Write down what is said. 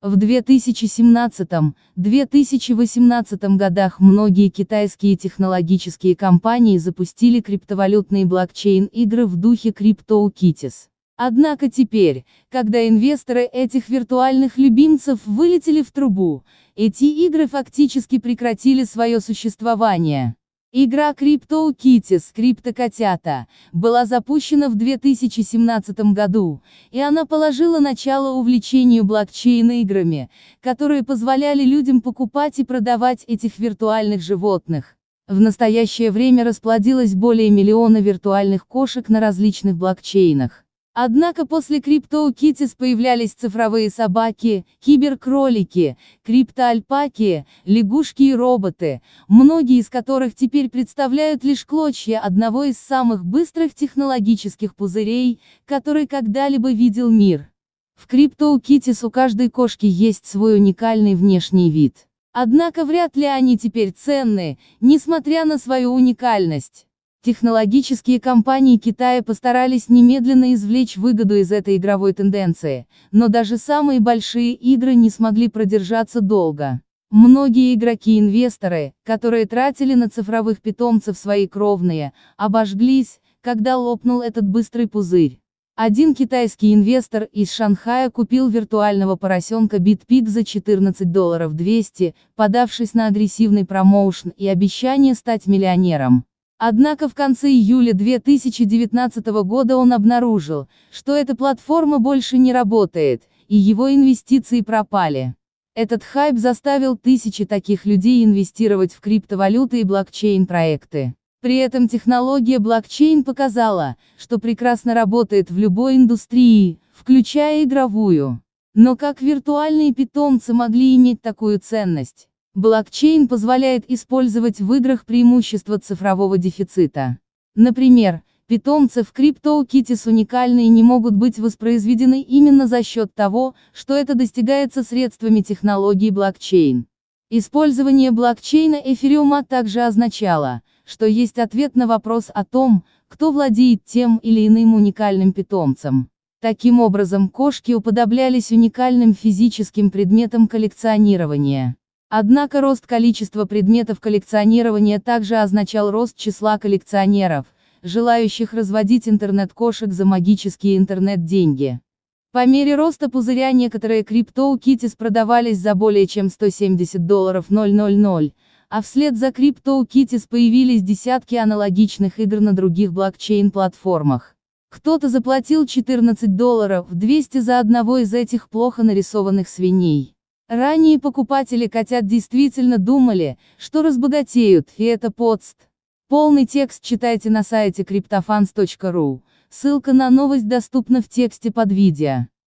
В 2017-2018 годах многие китайские технологические компании запустили криптовалютные блокчейн-игры в духе CryptoKitties. Однако теперь, когда инвесторы этих виртуальных любимцев вылетели в трубу, эти игры фактически прекратили свое существование. Игра CryptoKitties «Криптокотята» была запущена в 2017 году, и она положила начало увлечению блокчейн-играми, которые позволяли людям покупать и продавать этих виртуальных животных. В настоящее время расплодилось более миллиона виртуальных кошек на различных блокчейнах. Однако после CryptoKitties появлялись цифровые собаки, киберкролики, криптоальпаки, лягушки и роботы, многие из которых теперь представляют лишь клочья одного из самых быстрых технологических пузырей, который когда-либо видел мир. В CryptoKitties у каждой кошки есть свой уникальный внешний вид. Однако вряд ли они теперь ценны, несмотря на свою уникальность. Технологические компании Китая постарались немедленно извлечь выгоду из этой игровой тенденции, но даже самые большие игры не смогли продержаться долго. Многие игроки-инвесторы, которые тратили на цифровых питомцев свои кровные, обожглись, когда лопнул этот быстрый пузырь. Один китайский инвестор из Шанхая купил виртуального поросенка BitPig за 14 долларов 200, подавшись на агрессивный промоушен и обещание стать миллионером. Однако в конце июля 2019 года он обнаружил, что эта платформа больше не работает, и его инвестиции пропали. Этот хайп заставил тысячи таких людей инвестировать в криптовалюты и блокчейн-проекты. При этом технология блокчейн показала, что прекрасно работает в любой индустрии, включая игровую. Но как виртуальные питомцы могли иметь такую ценность? Блокчейн позволяет использовать в играх преимущества цифрового дефицита. Например, питомцы в CryptoKitties уникальны и не могут быть воспроизведены именно за счет того, что это достигается средствами технологии блокчейн. Использование блокчейна эфириума также означало, что есть ответ на вопрос о том, кто владеет тем или иным уникальным питомцем. Таким образом кошки уподоблялись уникальным физическим предметам коллекционирования. Однако рост количества предметов коллекционирования также означал рост числа коллекционеров, желающих разводить интернет-кошек за магические интернет-деньги. По мере роста пузыря некоторые CryptoKitties продавались за более чем 170 долларов 000, а вслед за CryptoKitties появились десятки аналогичных игр на других блокчейн-платформах. Кто-то заплатил 14 долларов 200 за одного из этих плохо нарисованных свиней. Ранние покупатели котят действительно думали, что разбогатеют, и это подст. Полный текст читайте на сайте cryptofans.ru, ссылка на новость доступна в тексте под видео.